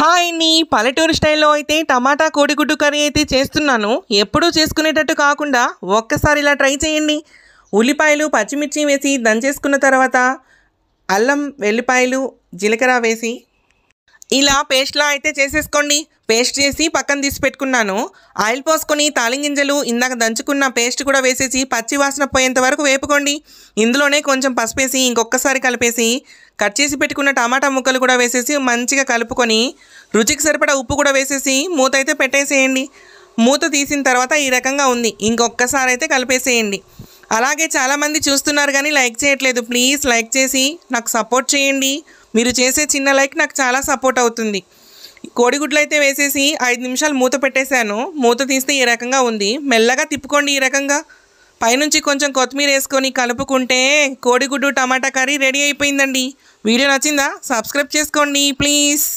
hi నీ పల్లెటూరు స్టైల్లో అయితే టమాటా కోడిగుడ్డు కర్రీ అయితే చేస్తున్నాను ఎప్పుడూ చేసుకునేటట్టు కాకుండా ఒక్కసారి ఇలా ట్రై చేయండి ఉల్లిపాయలు పచ్చిమిర్చి వేసి దంచేసుకున్న తర్వాత అల్లం వెల్లిపాయలు జీలకర్ర వేసి ఇలా పేస్ట్లా అయితే చేసేసుకోండి పేస్ట్ చేసి పక్కన తీసి పెట్టుకున్నాను ఆయిల్ పోసుకొని తాలింగింజలు ఇందాక దంచుకున్న పేస్ట్ కూడా వేసేసి పచ్చి వాసన పోయేంత వరకు వేపుకోండి ఇందులోనే కొంచెం పసుపేసి ఇంకొకసారి కలిపేసి కట్ చేసి పెట్టుకున్న టమాటా ముక్కలు కూడా వేసేసి మంచిగా కలుపుకొని రుచికి సరిపడా ఉప్పు కూడా వేసేసి మూత అయితే పెట్టేసేయండి మూత తీసిన తర్వాత ఈ రకంగా ఉంది ఇంకొకసారి అయితే కలిపేసేయండి అలాగే చాలామంది చూస్తున్నారు కానీ లైక్ చేయట్లేదు ప్లీజ్ లైక్ చేసి నాకు సపోర్ట్ చేయండి మీరు చేసే చిన్న లైక్ నాకు చాలా సపోర్ట్ అవుతుంది కోడిగుడ్లు అయితే వేసేసి ఐదు నిమిషాలు మూత పెట్టేశాను మూత తీస్తే ఈ రకంగా ఉంది మెల్లగా తిప్పుకోండి ఈ రకంగా పైనుంచి కొంచెం కొత్తిమీర వేసుకొని కలుపుకుంటే కోడిగుడ్డు టమాటా కర్రీ రెడీ అయిపోయిందండి వీడియో నచ్చిందా సబ్స్క్రైబ్ చేసుకోండి ప్లీజ్